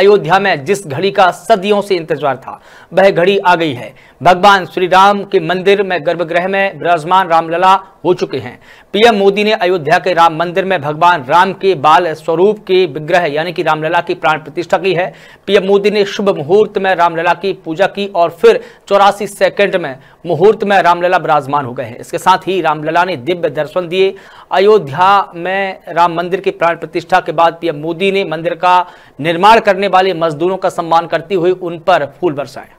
अयोध्या में जिस घड़ी का सदियों से इंतजार था वह घड़ी आ गई है भगवान श्री राम के मंदिर में गर्भगृह में विराजमान रामलला हो चुके हैं पीएम मोदी ने अयोध्या के राम मंदिर में भगवान राम के बाल स्वरूप के विग्रह यानी कि रामलला की प्राण प्रतिष्ठा की है पीएम मोदी ने शुभ मुहूर्त में रामलला की पूजा की और फिर चौरासी सेकंड में मुहूर्त में रामलला विराजमान हो गए हैं इसके साथ ही रामलला ने दिव्य दर्शन दिए अयोध्या में राम मंदिर की प्राण प्रतिष्ठा के बाद पीएम मोदी ने मंदिर का निर्माण करने वाले मजदूरों का सम्मान करते हुए उन पर फूल बरसाए